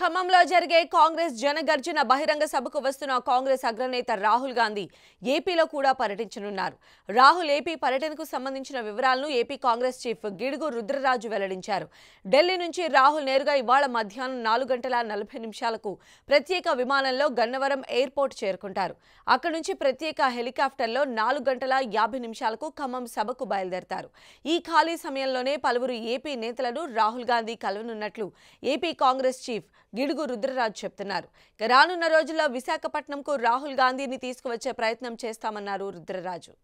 ఖమ్మంలో జరిగే కాంగ్రెస్ జనగర్జన బహిరంగ సభకు వస్తున్న కాంగ్రెస్ అగ్రనేత రాహుల్ గాంధీ ఏపీలో కూడా పర్యటించనున్నారు రాహుల్ ఏపీ పర్యటనకు సంబంధించిన వివరాలను AP Congress chief Gidugu Rudraraju వెల్లడించారు ఢిల్లీ నుంచి రాహుల్ నేరుగా ఇవాళ మధ్యాహ్నం నాలుగు గంటల నలభై నిమిషాలకు ప్రత్యేక విమానంలో గన్నవరం ఎయిర్పోర్ట్ చేరుకుంటారు అక్కడి నుంచి ప్రత్యేక హెలికాప్టర్లో నాలుగు గంటల యాభై నిమిషాలకు ఖమ్మం సభకు బయలుదేరతారు ఈ ఖాళీ సమయంలోనే పలువురు ఏపీ నేతలను రాహుల్ గాంధీ కలవనున్నట్లు AP Congress chief Gidugu Rudraraj చెప్తున్నారు రానున్న రోజుల్లో విశాఖపట్నంకు రాహుల్ గాంధీని తీసుకువచ్చే ప్రయత్నం చేస్తామన్నారు రుద్రరాజు